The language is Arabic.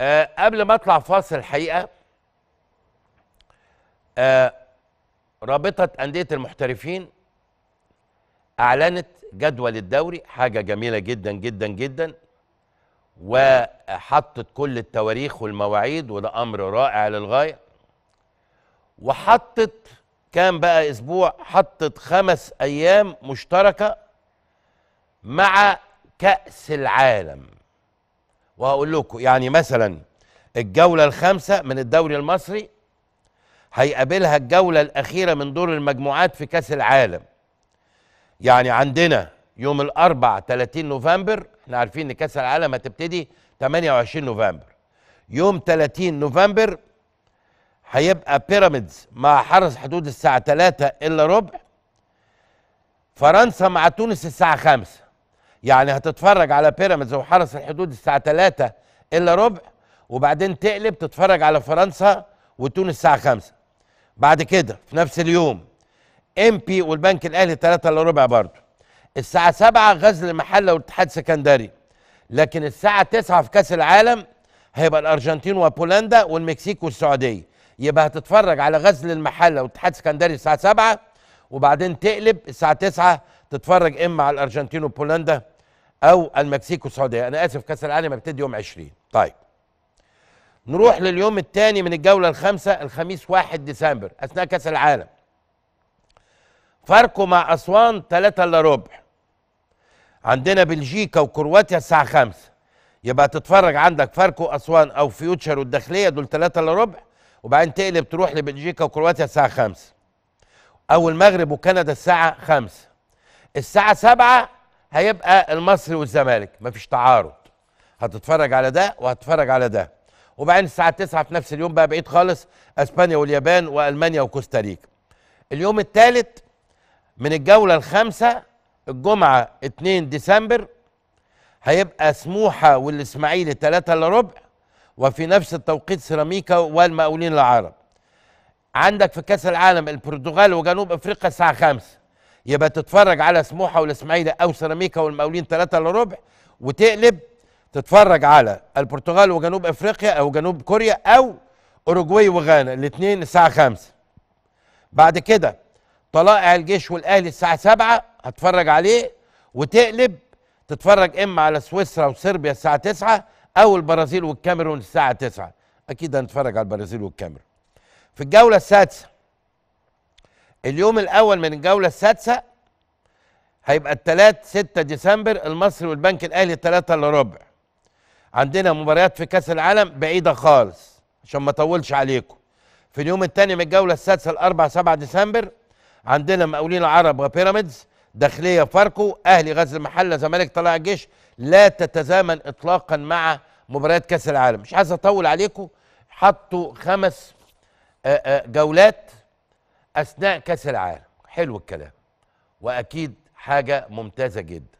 أه قبل ما اطلع فاصل الحقيقه أه رابطه انديه المحترفين اعلنت جدول الدوري حاجه جميله جدا جدا جدا وحطت كل التواريخ والمواعيد وده امر رائع للغايه وحطت كام بقى اسبوع حطت خمس ايام مشتركه مع كاس العالم وهقول لكم يعني مثلا الجولة الخامسة من الدوري المصري هيقابلها الجولة الأخيرة من دور المجموعات في كأس العالم يعني عندنا يوم الأربع 30 نوفمبر احنا عارفين إن كأس العالم هتبتدي 28 نوفمبر يوم 30 نوفمبر هيبقى بيراميدز مع حرس حدود الساعة 3 إلا ربع فرنسا مع تونس الساعة 5 يعني هتتفرج على بيراميدز وحرس الحدود الساعه 3 الا ربع وبعدين تقلب تتفرج على فرنسا وتونس الساعه 5 بعد كده في نفس اليوم ام بي والبنك الاهلي 3 الا ربع برضه الساعه 7 غزل المحله والاتحاد السكندري لكن الساعه 9 في كاس العالم هيبقى الارجنتين وبولندا والمكسيك والسعوديه يبقى هتتفرج على غزل المحله والاتحاد السكندري الساعه 7 وبعدين تقلب الساعه 9 تتفرج اما على الارجنتين وبولندا او المكسيك والسعوديه انا اسف كاس العالم هيبتدي يوم 20 طيب نروح لليوم الثاني من الجوله الخامسه الخميس 1 ديسمبر اثناء كاس العالم فاركو مع اسوان 3 الا ربع عندنا بلجيكا وكرواتيا الساعه 5 يبقى تتفرج عندك فاركو اسوان او فيوتشر والداخليه دول 3 الا ربع وبعدين تقلب تروح لبلجيكا وكرواتيا الساعه 5 او المغرب وكندا الساعه 5 الساعه 7 هيبقى المصري والزمالك مفيش تعارض هتتفرج على ده وهتتفرج على ده وبعدين الساعه 9 في نفس اليوم بقى بعيد خالص اسبانيا واليابان والمانيا وكوستاريكا اليوم الثالث من الجوله الخامسه الجمعه 2 ديسمبر هيبقى سموحه والاسماعيلي 3 الا ربع وفي نفس التوقيت سيراميكا والمقاولين العرب عندك في كاس العالم البرتغال وجنوب افريقيا الساعه 5 يبقى تتفرج على سموحه والاسماعيلي او سيراميكا والمقاولين 3 الا ربع وتقلب تتفرج على البرتغال وجنوب افريقيا او جنوب كوريا او اوروجواي وغانا الاثنين الساعه 5 بعد كده طلائع الجيش والاهلي الساعه 7 هتفرج عليه وتقلب تتفرج اما على سويسرا وصربيا الساعه 9 او البرازيل والكاميرون الساعه 9 اكيد هنتفرج على البرازيل والكاميرون في الجوله السادسه اليوم الاول من الجوله السادسه هيبقى الثلاث 6 ديسمبر المصري والبنك الاهلي الثلاثة الا ربع عندنا مباريات في كاس العالم بعيده خالص عشان ما اطولش عليكم في اليوم الثاني من الجوله السادسه الاربع 7 ديسمبر عندنا مقاولين العرب وبيراميدز داخليه فاركو اهلي غزل المحله زمالك طلع الجيش لا تتزامن اطلاقا مع مباريات كاس العالم مش عايز اطول عليكم حطوا خمس آه، آه، جولات اثناء كاس العالم حلو الكلام واكيد حاجه ممتازه جدا